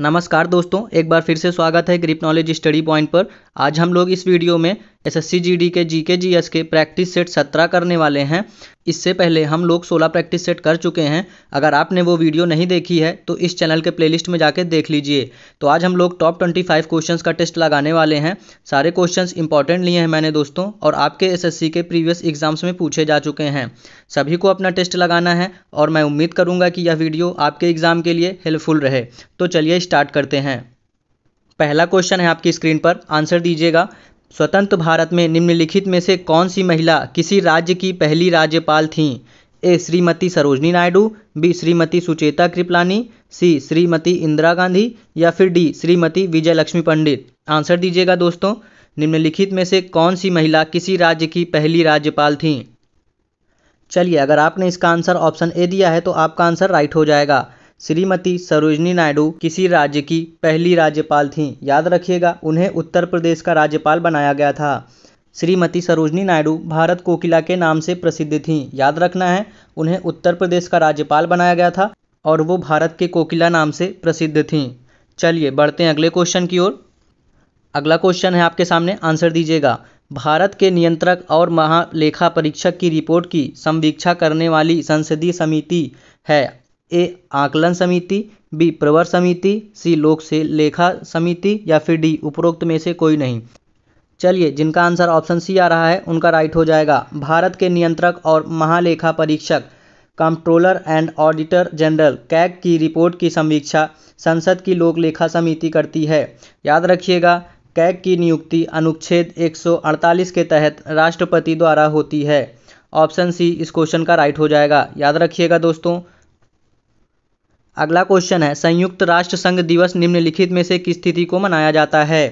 नमस्कार दोस्तों एक बार फिर से स्वागत है ग्रिप नॉलेज स्टडी पॉइंट पर आज हम लोग इस वीडियो में एस एस के जी के जी के प्रैक्टिस सेट सत्रह करने वाले हैं इससे पहले हम लोग सोलह प्रैक्टिस सेट कर चुके हैं अगर आपने वो वीडियो नहीं देखी है तो इस चैनल के प्लेलिस्ट में जाके देख लीजिए तो आज हम लोग टॉप ट्वेंटी फाइव क्वेश्चन का टेस्ट लगाने वाले हैं सारे क्वेश्चन इंपॉर्टेंट लिए हैं मैंने दोस्तों और आपके एस के प्रीवियस एग्जाम्स में पूछे जा चुके हैं सभी को अपना टेस्ट लगाना है और मैं उम्मीद करूँगा कि यह वीडियो आपके एग्ज़ाम के लिए हेल्पफुल रहे तो चलिए स्टार्ट करते हैं पहला क्वेश्चन है आपकी स्क्रीन पर आंसर दीजिएगा स्वतंत्र भारत में निम्नलिखित में से कौन सी महिला किसी राज्य की पहली राज्यपाल थीं A Shrimati Sarojini Naidu B Shrimati Sucheta Kripalani C Shrimati Indira Gandhi या फिर डी श्रीमती विजयलक्ष्मी पंडित आंसर दीजिएगा दोस्तों निम्नलिखित में से कौन सी महिला किसी राज्य की पहली राज्यपाल थीं चलिए अगर आपने इसका आंसर ऑप्शन ए दिया है तो आपका आंसर राइट हो जाएगा श्रीमती सरोजनी नायडू किसी राज्य की पहली राज्यपाल थीं याद रखिएगा उन्हें उत्तर प्रदेश का राज्यपाल बनाया गया था श्रीमती सरोजनी नायडू भारत कोकिला के नाम से प्रसिद्ध थीं याद रखना है उन्हें उत्तर प्रदेश का राज्यपाल बनाया गया था और वो भारत के कोकिला नाम से प्रसिद्ध थीं चलिए बढ़ते हैं अगले क्वेश्चन की ओर अगला क्वेश्चन है आपके सामने आंसर दीजिएगा भारत के नियंत्रक और महालेखा परीक्षक की रिपोर्ट की संवीक्षा करने वाली संसदीय समिति है ए आकलन समिति बी प्रवर समिति सी लोक से लेखा समिति या फिर डी उपरोक्त में से कोई नहीं चलिए जिनका आंसर ऑप्शन सी आ रहा है उनका राइट हो जाएगा भारत के नियंत्रक और महालेखा परीक्षक controller and auditor general CAG की रिपोर्ट की समीक्षा संसद की लोक लेखा समिति करती है याद रखिएगा कैग की नियुक्ति अनुच्छेद 148 के तहत राष्ट्रपति द्वारा होती है ऑप्शन सी इस क्वेश्चन का राइट हो जाएगा याद रखिएगा दोस्तों अगला क्वेश्चन है संयुक्त राष्ट्र संघ दिवस निम्नलिखित में से किस तिथि को मनाया जाता है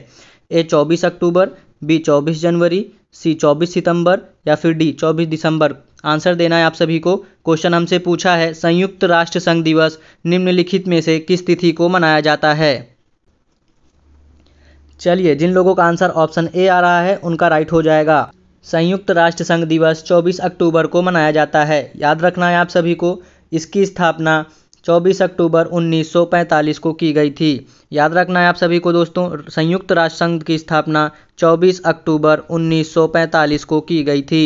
ए चौबीस अक्टूबर बी चौबीस जनवरी सी चौबीस सितंबर या फिर डी चौबीस दिसंबर आंसर देना है आप सभी को क्वेश्चन हमसे पूछा है संयुक्त राष्ट्र संघ दिवस निम्नलिखित में से किस तिथि को मनाया जाता है चलिए जिन लोगों का आंसर ऑप्शन ए आ रहा है उनका राइट हो जाएगा संयुक्त राष्ट्र संघ दिवस 24 अक्टूबर को मनाया जाता है याद रखना है आप सभी को इसकी स्थापना 24 अक्टूबर 1945 को की गई थी याद रखना है आप सभी को दोस्तों संयुक्त राष्ट्र संघ की स्थापना 24 अक्टूबर 1945 को की गई थी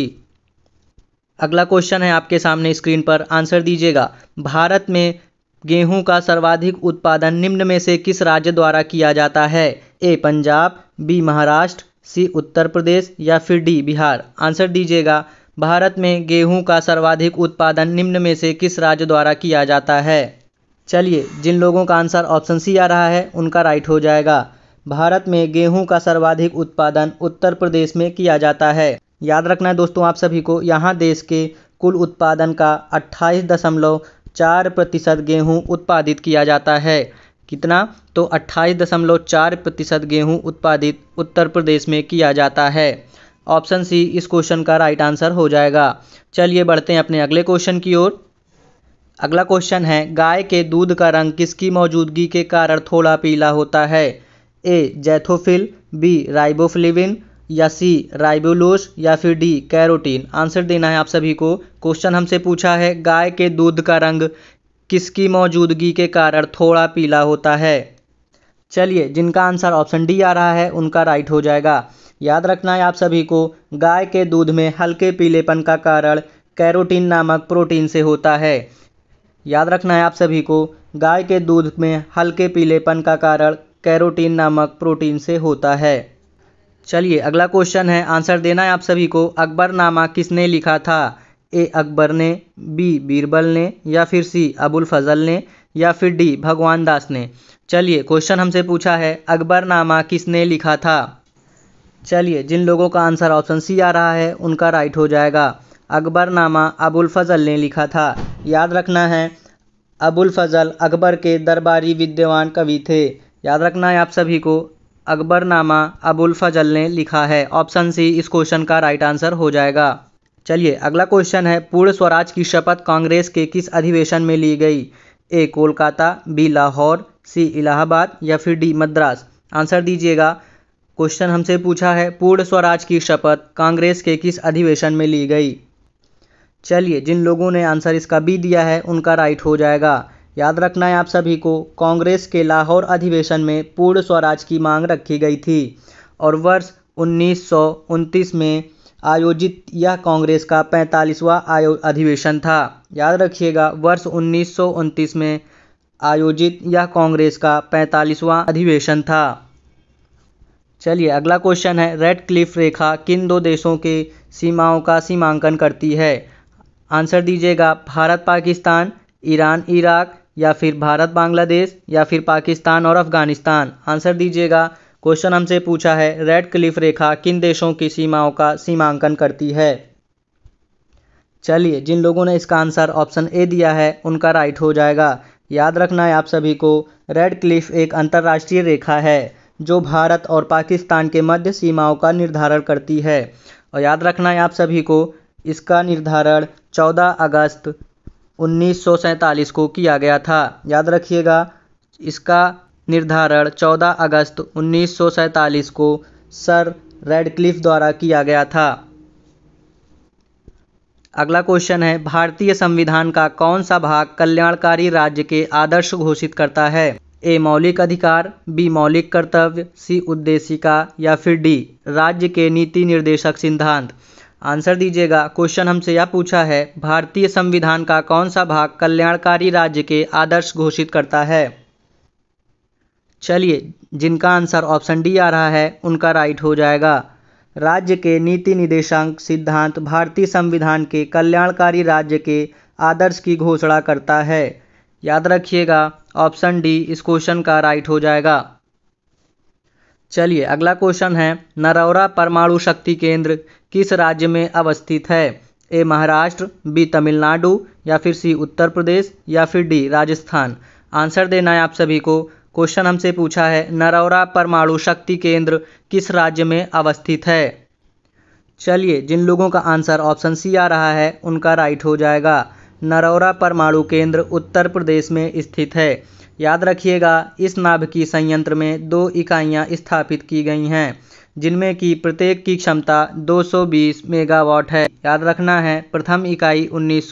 अगला क्वेश्चन है आपके सामने स्क्रीन पर आंसर दीजिएगा भारत में गेहूं का सर्वाधिक उत्पादन निम्न में से किस राज्य द्वारा किया जाता है A Punjab B Maharashtra C Uttar Pradesh या फिर डी बिहार आंसर दीजिएगा भारत में गेहूं का सर्वाधिक उत्पादन निम्न में से किस राज्य द्वारा किया जाता है चलिए जिन लोगों का आंसर ऑप्शन सी आ रहा है उनका राइट हो जाएगा भारत में गेहूं का सर्वाधिक उत्पादन उत्तर प्रदेश में किया जाता है याद रखना है दोस्तों आप सभी को यहाँ देश के कुल उत्पादन का अट्ठाईस दशमलव चार प्रतिशत गेहूँ उत्पादित किया जाता है कितना तो अट्ठाईस दशमलव चार प्रतिशत गेहूँ उत्पादित उत्तर प्रदेश में किया जाता है ऑप्शन सी इस क्वेश्चन का राइट आंसर हो जाएगा चलिए बढ़ते हैं अपने अगले क्वेश्चन की ओर अगला क्वेश्चन है गाय के दूध का रंग किसकी मौजूदगी के कारण थोड़ा पीला होता है ए जैथोफिल बी राइबोफ्लिविन या सी राइबोलोस या फिर डी कैरोटीन आंसर देना है आप सभी को क्वेश्चन हमसे पूछा है गाय के दूध का रंग किसकी मौजूदगी के कारण थोड़ा पीला होता है चलिए जिनका आंसर ऑप्शन डी आ रहा है उनका राइट हो जाएगा याद रखना है आप सभी को गाय के दूध में हल्के पीलेपन का कारण कैरोटीन नामक प्रोटीन से होता है याद रखना है आप सभी को गाय के दूध में हल्के पीलेपन का कारण कैरोटीन नामक प्रोटीन से होता है चलिए अगला क्वेश्चन है आंसर देना है आप सभी को अकबर नामा किसने लिखा था ए अकबर ने बी बीरबल ने या फिर सी अबुल फजल ने या फिर डी भगवान दास ने चलिए क्वेश्चन हमसे पूछा है अकबर नामा किसने लिखा था चलिए जिन लोगों का आंसर ऑप्शन सी आ रहा है उनका राइट हो जाएगा अकबरनामा अबुल फजल ने लिखा था याद रखना है अबुल फजल अकबर के दरबारी विद्यवान कवि थे याद रखना है आप सभी को अकबरनामा अबुल फजल ने लिखा है ऑप्शन सी इस क्वेश्चन का राइट आंसर हो जाएगा चलिए अगला क्वेश्चन है पूर्ण स्वराज की शपथ कांग्रेस के किस अधिवेशन में ली गई A Kolkata B Lahore C Allahabad या फिर डी मद्रास आंसर दीजिएगा क्वेश्चन हमसे पूछा है पूर्ण स्वराज की शपथ कांग्रेस के किस अधिवेशन में ली गई चलिए जिन लोगों ने आंसर इसका बी दिया है उनका राइट हो जाएगा याद रखना है आप सभी को कांग्रेस के लाहौर अधिवेशन में पूर्ण स्वराज की मांग रखी गई थी और वर्ष उन्नीस में आयोजित यह कांग्रेस का 45वां आयो अधिवेशन था याद रखिएगा वर्ष उन्नीस में आयोजित यह कांग्रेस का 45वां अधिवेशन था चलिए अगला क्वेश्चन है रेड क्लिफ रेखा किन दो देशों के सीमाओं का सीमांकन करती है आंसर दीजिएगा भारत पाकिस्तान ईरान इराक या फिर भारत बांग्लादेश या फिर पाकिस्तान और अफगानिस्तान आंसर दीजिएगा क्वेश्चन हमसे पूछा है रेड क्लिफ रेखा किन देशों की सीमाओं का सीमांकन करती है चलिए जिन लोगों ने इसका आंसर ऑप्शन ए दिया है उनका राइट हो जाएगा याद रखना है आप सभी को रेड क्लिफ एक अंतर्राष्ट्रीय रेखा है जो भारत और पाकिस्तान के मध्य सीमाओं का निर्धारण करती है और याद रखना है आप सभी को इसका निर्धारण 14 अगस्त उन्नीस को किया गया था याद रखिएगा इसका निर्धारण 14 अगस्त उन्नीस को सर रेडक्लिफ द्वारा किया गया था अगला क्वेश्चन है भारतीय संविधान का कौन सा भाग कल्याणकारी राज्य के आदर्श घोषित करता है ए मौलिक अधिकार बी मौलिक कर्तव्य सी उद्देशिका या फिर डी राज्य के नीति निर्देशक सिद्धांत आंसर दीजिएगा क्वेश्चन हमसे यह पूछा है भारतीय संविधान का कौन सा भाग कल्याणकारी राज्य के आदर्श घोषित करता है चलिए जिनका आंसर ऑप्शन डी आ रहा है उनका राइट हो जाएगा राज्य के नीति निदेशांक सिद्धांत भारतीय संविधान के कल्याणकारी राज्य के आदर्श की घोषणा करता है याद रखिएगा ऑप्शन डी इस क्वेश्चन का राइट हो जाएगा चलिए अगला क्वेश्चन है नरौरा परमाणु शक्ति केंद्र किस राज्य में अवस्थित है ए महाराष्ट्र बी तमिलनाडु या फिर सी उत्तर प्रदेश या फिर डी राजस्थान आंसर देना है आप सभी को क्वेश्चन हमसे पूछा है नरौरा परमाणु शक्ति केंद्र किस राज्य में अवस्थित है चलिए जिन लोगों का आंसर ऑप्शन सी आ रहा है उनका राइट हो जाएगा नरौरा परमाणु केंद्र उत्तर प्रदेश में स्थित है याद रखिएगा इस नाभिकीय संयंत्र में दो इकाइयाँ स्थापित की गई हैं जिनमें की प्रत्येक की क्षमता 220 मेगावाट है याद रखना है प्रथम इकाई उन्नीस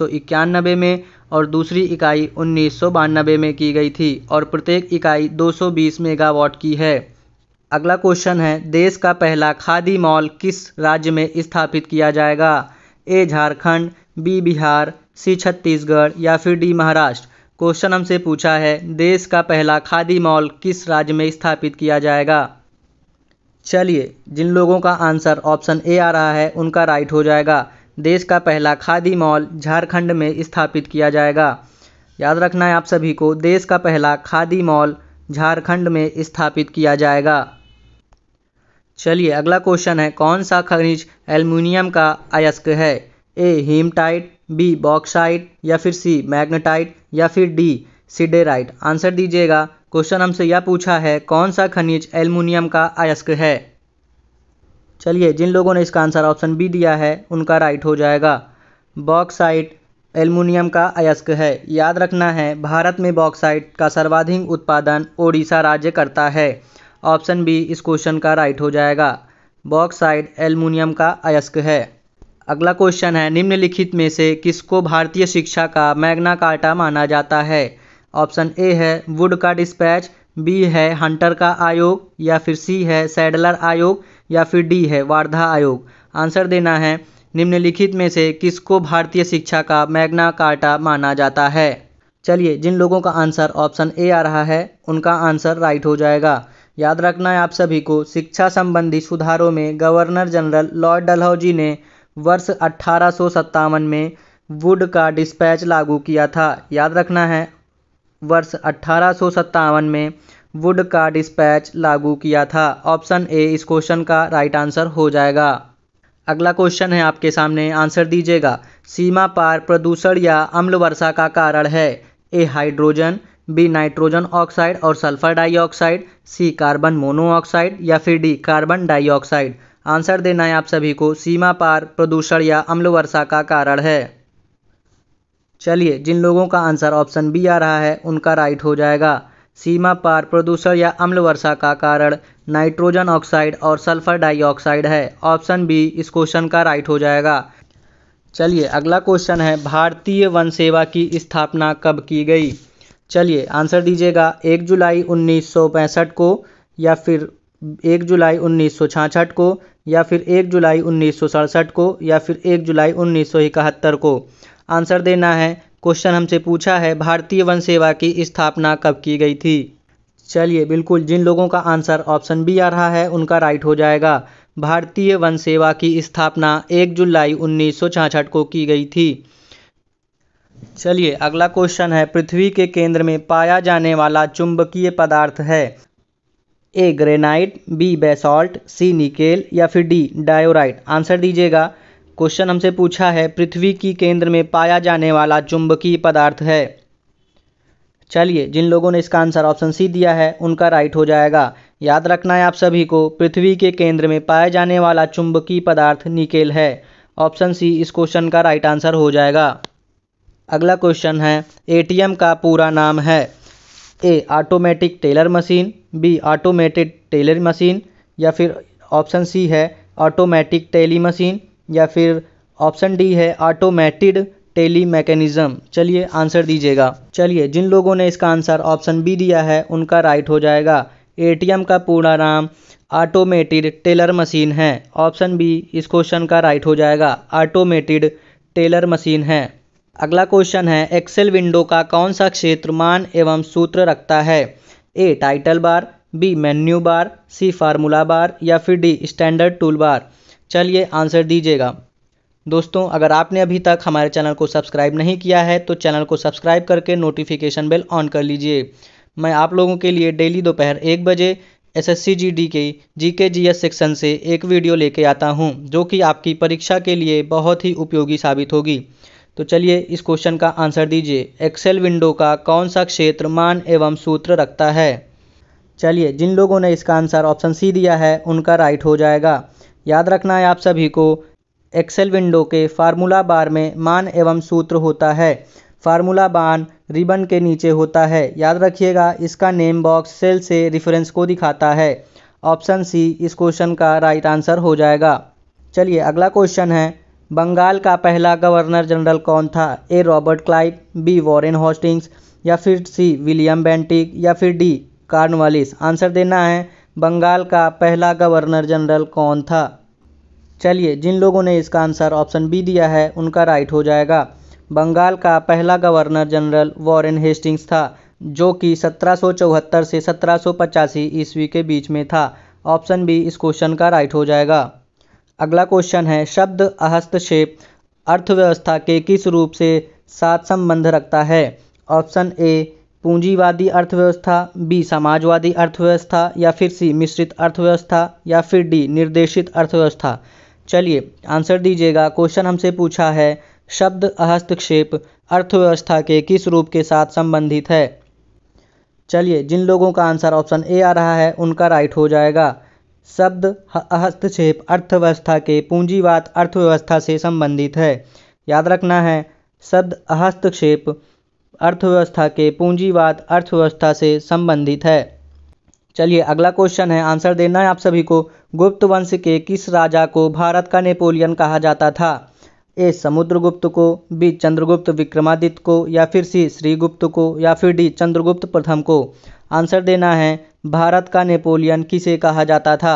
में और दूसरी इकाई उन्नीस में की गई थी और प्रत्येक इकाई 220 मेगावाट की है अगला क्वेश्चन है देश का पहला खादी मॉल किस राज्य में स्थापित किया जाएगा A Jharkhand B Bihar C Chhattisgarh या फिर डी महाराष्ट्र क्वेश्चन हमसे पूछा है देश का पहला खादी मॉल किस राज्य में स्थापित किया जाएगा चलिए जिन लोगों का आंसर ऑप्शन ए आ रहा है उनका राइट हो जाएगा देश का पहला खादी मॉल झारखंड में स्थापित किया जाएगा याद रखना है आप सभी को देश का पहला खादी मॉल झारखंड में स्थापित किया जाएगा चलिए अगला क्वेश्चन है कौन सा खनिज एल्यूमिनियम का अयस्क है ए हीमटाइट बी बॉक्साइट या फिर सी मैग्नेटाइट या फिर डी सिडेराइट आंसर दीजिएगा क्वेश्चन हमसे यह पूछा है कौन सा खनिज एल्युमिनियम का अयस्क है चलिए जिन लोगों ने इसका आंसर ऑप्शन बी दिया है उनका राइट हो जाएगा बॉक्साइट एल्युमिनियम का अयस्क है याद रखना है भारत में बॉक्साइट का सर्वाधिक उत्पादन ओडिशा राज्य करता है ऑप्शन बी इस क्वेश्चन का राइट हो जाएगा बॉक्साइट एल्युमिनियम का अयस्क है अगला क्वेश्चन है निम्नलिखित में से किसको भारतीय शिक्षा का मैग्ना कार्टा माना जाता है ऑप्शन ए है वुड का डिस्पैच बी है हंटर का आयोग या फिर सी है सैडलर आयोग या फिर डी है वार्धा आयोग आंसर देना है निम्नलिखित में से किसको भारतीय शिक्षा का मैग्ना कार्टा माना जाता है चलिए जिन लोगों का आंसर ऑप्शन ए आ रहा है उनका आंसर राइट हो जाएगा याद रखना है आप सभी को शिक्षा संबंधी सुधारों में गवर्नर जनरल लॉर्ड डलहौजी ने वर्ष अट्ठारह में वुड का डिस्पैच लागू किया था याद रखना है वर्ष अट्ठारह में वुड का डिस्पैच लागू किया था ऑप्शन ए इस क्वेश्चन का राइट आंसर हो जाएगा अगला क्वेश्चन है आपके सामने आंसर दीजिएगा सीमा पार प्रदूषण या अम्ल वर्षा का कारण है A hydrogen B nitrogen oxide और sulphur dioxide C carbon monoxide या फिर डी कार्बन डाइऑक्साइड आंसर देना है आप सभी को सीमा पार प्रदूषण या अम्ल वर्षा का कारण है चलिए जिन लोगों का आंसर ऑप्शन बी आ रहा है उनका राइट हो जाएगा सीमा पार प्रदूषण या अम्ल वर्षा का कारण नाइट्रोजन ऑक्साइड और सल्फर डाइऑक्साइड है ऑप्शन बी इस क्वेश्चन का राइट हो जाएगा चलिए अगला क्वेश्चन है भारतीय वन सेवा की स्थापना कब की गई चलिए आंसर दीजिएगा एक जुलाई उन्नीस को या फिर एक जुलाई उन्नीस को या फिर एक जुलाई उन्नीस को या फिर एक जुलाई उन्नीस को आंसर देना है क्वेश्चन हमसे पूछा है भारतीय वन सेवा की स्थापना कब की गई थी चलिए बिल्कुल जिन लोगों का आंसर ऑप्शन बी आ रहा है उनका राइट हो जाएगा भारतीय वन सेवा की स्थापना 1 जुलाई उन्नीस को की गई थी चलिए अगला क्वेश्चन है पृथ्वी के केंद्र में पाया जाने वाला चुंबकीय पदार्थ है A granite B basalt C nickel या फिर डी डायोराइट आंसर दीजिएगा क्वेश्चन हमसे पूछा है पृथ्वी की केंद्र में पाया जाने वाला चुंबकीय पदार्थ है चलिए जिन लोगों ने इसका आंसर ऑप्शन सी दिया है उनका राइट हो जाएगा याद रखना है आप सभी को पृथ्वी के केंद्र में पाया जाने वाला चुंबकीय पदार्थ निकेल है ऑप्शन सी इस क्वेश्चन का राइट आंसर हो जाएगा अगला क्वेश्चन है एटीएम का पूरा नाम है A automatic teller machine B automated teller machine या फिर ऑप्शन सी है ऑटोमेटिक टेली मशीन या फिर ऑप्शन डी है ऑटोमेटेड टेली मैकेनिज्म चलिए आंसर दीजिएगा चलिए जिन लोगों ने इसका आंसर ऑप्शन बी दिया है उनका राइट हो जाएगा एटीएम का पूरा नाम ऑटोमेटेड टेलर मशीन है ऑप्शन बी इस क्वेश्चन का राइट हो जाएगा ऑटोमेटेड टेलर मशीन है अगला क्वेश्चन है एक्सेल विंडो का कौन सा क्षेत्र मान एवं सूत्र रखता है A title bar B menu bar C formula bar या फिर डी स्टैंडर्ड टूल बार चलिए आंसर दीजिएगा दोस्तों अगर आपने अभी तक हमारे चैनल को सब्सक्राइब नहीं किया है तो चैनल को सब्सक्राइब करके नोटिफिकेशन बेल ऑन कर लीजिए मैं आप लोगों के लिए डेली दोपहर एक बजे S S C G D के जी के जी एस सेक्शन से एक वीडियो लेके आता हूँ जो कि आपकी परीक्षा के लिए बहुत ही उपयोगी साबित होगी तो चलिए इस क्वेश्चन का आंसर दीजिए एक्सेल विंडो का कौन सा क्षेत्र मान एवं सूत्र रखता है चलिए जिन लोगों ने इसका आंसर ऑप्शन सी दिया है उनका राइट हो जाएगा याद रखना है आप सभी को एक्सेल विंडो के फार्मूला बार में मान एवं सूत्र होता है फार्मूला बार रिबन के नीचे होता है याद रखिएगा इसका नेम बॉक्स सेल से रिफरेंस को दिखाता है ऑप्शन सी इस क्वेश्चन का राइट आंसर हो जाएगा चलिए अगला क्वेश्चन है बंगाल का पहला गवर्नर जनरल कौन था A Robert Clive B Warren Hastings या फिर सी विलियम बेंटिक या फिर डी कार्नवालिस आंसर देना है बंगाल का पहला गवर्नर जनरल कौन था चलिए जिन लोगों ने इसका आंसर ऑप्शन बी दिया है उनका राइट हो जाएगा बंगाल का पहला गवर्नर जनरल वॉरेन हेस्टिंग्स था जो कि सत्रह से सत्रह ईस्वी के बीच में था ऑप्शन बी इस क्वेश्चन का राइट हो जाएगा अगला क्वेश्चन है शब्द हस्तक्षेप अर्थव्यवस्था के किस रूप से साथ संबंध रखता है ऑप्शन ए पूंजीवादी अर्थव्यवस्था बी समाजवादी अर्थव्यवस्था या फिर सी मिश्रित अर्थव्यवस्था या फिर डी निर्देशित अर्थव्यवस्था चलिए आंसर दीजिएगा क्वेश्चन हमसे पूछा है शब्द हस्तक्षेप अर्थव्यवस्था के किस रूप के साथ संबंधित है चलिए जिन लोगों का आंसर ऑप्शन ए आ रहा है उनका राइट हो जाएगा शब्द हस्तक्षेप अर्थव्यवस्था के पूंजीवाद अर्थव्यवस्था से संबंधित है याद रखना है शब्द हस्तक्षेप अर्थव्यवस्था के पूंजीवाद अर्थव्यवस्था से संबंधित है चलिए अगला क्वेश्चन है आंसर देना है आप सभी को गुप्त वंश के किस राजा को भारत का नेपोलियन कहा जाता था ए समुद्रगुप्त को बी चंद्रगुप्त विक्रमादित्य को या फिर सी श्रीगुप्त को या फिर डी चंद्रगुप्त प्रथम को आंसर देना है भारत का नेपोलियन किसे कहा जाता था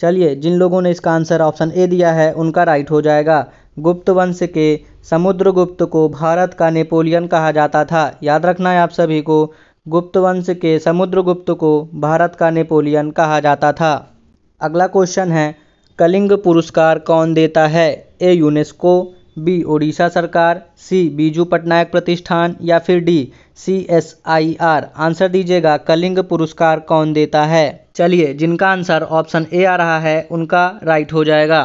चलिए जिन लोगों ने इसका आंसर ऑप्शन ए दिया है उनका राइट हो जाएगा गुप्त वंश के समुद्रगुप्त को भारत का नेपोलियन कहा जाता था याद रखना है आप सभी को गुप्त वंश के समुद्रगुप्त को भारत का नेपोलियन कहा जाता था अगला क्वेश्चन है कलिंग पुरस्कार कौन देता है ए यूनेस्को बी ओडिशा सरकार सी बीजू पटनायक प्रतिष्ठान या फिर D C S I R answer दीजिएगा कलिंग पुरस्कार कौन देता है चलिए जिनका आंसर ऑप्शन ए आ रहा है उनका राइट हो जाएगा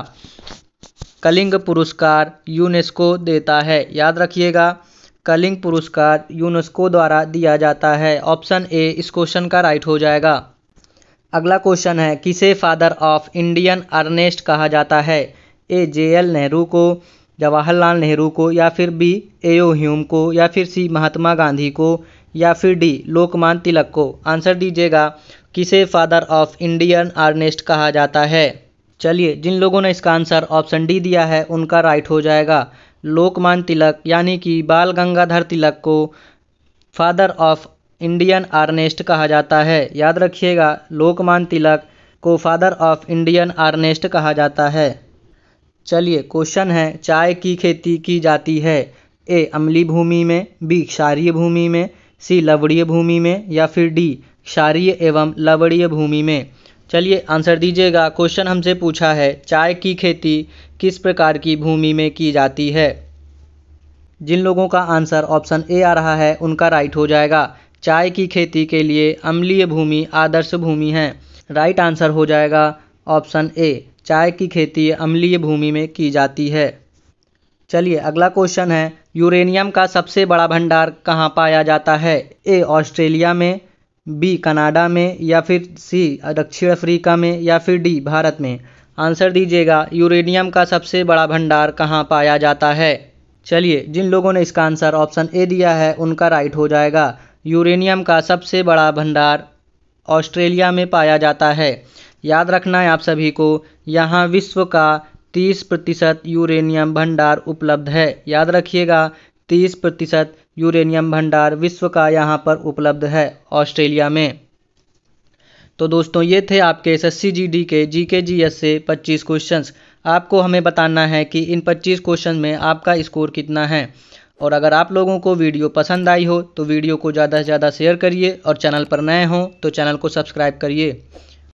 कलिंग पुरस्कार यूनेस्को देता है याद रखिएगा कलिंग पुरस्कार यूनेस्को द्वारा दिया जाता है ऑप्शन ए इस क्वेश्चन का राइट हो जाएगा अगला क्वेश्चन है किसे फादर ऑफ इंडियन अर्नेस्ट कहा जाता है ए जे एल नेहरू को जवाहरलाल नेहरू को या फिर बी एओ ह्यूम को या फिर सी महात्मा गांधी को या फिर डी लोकमान तिलक को आंसर दीजिएगा किसे फादर ऑफ इंडियन आर्नेस्ट कहा जाता है चलिए जिन लोगों ने इसका आंसर ऑप्शन डी दिया है उनका राइट हो जाएगा लोकमान तिलक यानी कि बाल गंगाधर तिलक को फादर ऑफ इंडियन आर्नेस्ट कहा जाता है याद रखिएगा लोकमान तिलक को फादर ऑफ इंडियन आर्नेस्ट कहा जाता है चलिए क्वेश्चन है चाय की खेती की जाती है ए अम्लीय भूमि में बी क्षारीय भूमि में सी लवड़ीय भूमि में या फिर डी क्षारीय एवं लवड़ीय भूमि में चलिए आंसर दीजिएगा क्वेश्चन हमसे पूछा है चाय की खेती किस प्रकार की भूमि में की जाती है जिन लोगों का आंसर ऑप्शन ए आ रहा है उनका राइट हो जाएगा चाय की खेती के लिए अम्लीय भूमि आदर्श भूमि है राइट आंसर हो जाएगा ऑप्शन ए चाय की खेती अम्लीय भूमि में की जाती है चलिए अगला क्वेश्चन है यूरेनियम का सबसे बड़ा भंडार कहाँ पाया जाता है ए ऑस्ट्रेलिया में बी कनाडा में या फिर सी दक्षिण अफ्रीका में या फिर डी भारत में आंसर दीजिएगा यूरेनियम का सबसे बड़ा भंडार कहाँ पाया जाता है चलिए जिन लोगों ने इसका आंसर ऑप्शन ए दिया है उनका राइट हो जाएगा यूरेनियम का सबसे बड़ा भंडार ऑस्ट्रेलिया में पाया जाता है याद रखना है आप सभी को यहाँ विश्व का 30 प्रतिशत यूरेनियम भंडार उपलब्ध है याद रखिएगा 30 प्रतिशत यूरेनियम भंडार विश्व का यहाँ पर उपलब्ध है ऑस्ट्रेलिया में तो दोस्तों ये थे आपके एस एस के जी के जी एस से पच्चीस क्वेश्चंस आपको हमें बताना है कि इन 25 क्वेश्चन में आपका स्कोर कितना है और अगर आप लोगों को वीडियो पसंद आई हो तो वीडियो को ज़्यादा से ज़्यादा शेयर करिए और चैनल पर नए हों तो चैनल को सब्सक्राइब करिए